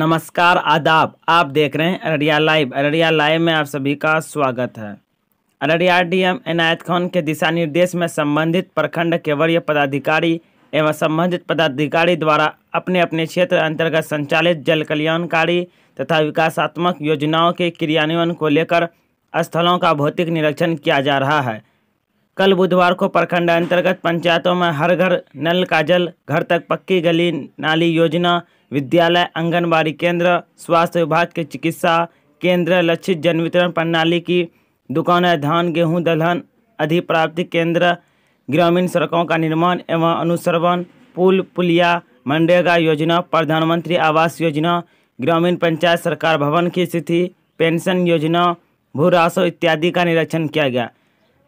नमस्कार आदाब आप देख रहे हैं अररिया लाइव अररिया लाइव में आप सभी का स्वागत है अररिया डीएम इनायत खान के दिशा निर्देश में संबंधित प्रखंड के वरीय पदाधिकारी एवं संबंधित पदाधिकारी द्वारा अपने अपने क्षेत्र अंतर्गत संचालित जल कल्याणकारी तथा विकासात्मक योजनाओं के क्रियान्वयन को लेकर स्थलों का भौतिक निरीक्षण किया जा रहा है कल बुधवार को प्रखंड अंतर्गत पंचायतों में हर घर नल का जल घर तक पक्की गली नाली योजना विद्यालय आंगनबाड़ी केंद्र स्वास्थ्य विभाग के चिकित्सा केंद्र लक्षित जन वितरण प्रणाली की दुकानें धान गेहूं दलहन अधिप्राप्ति केंद्र ग्रामीण सड़कों का निर्माण एवं अनुसरण पुल पुलिया मनरेगा योजना प्रधानमंत्री आवास योजना ग्रामीण पंचायत सरकार भवन की स्थिति पेंशन योजना भू राशो इत्यादि का निरीक्षण किया गया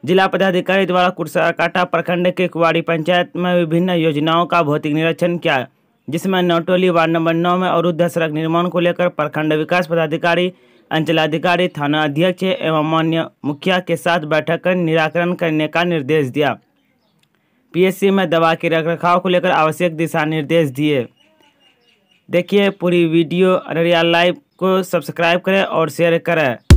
जिला पदाधिकारी द्वारा कुर्साकाटा प्रखंड के कुवाड़ी पंचायत में विभिन्न योजनाओं का भौतिक निरीक्षण किया जिसमें नौटोली वार्ड नंबर नौ में अवरुद्ध सड़क निर्माण को लेकर प्रखंड विकास पदाधिकारी अंचलाधिकारी थाना अध्यक्ष एवं मान्य मुखिया के साथ बैठक कर निराकरण करने का निर्देश दिया पीएससी में दवा के रखरखाव को लेकर आवश्यक दिशा निर्देश दिए देखिए पूरी वीडियो अररिया लाइव को सब्सक्राइब करें और शेयर करें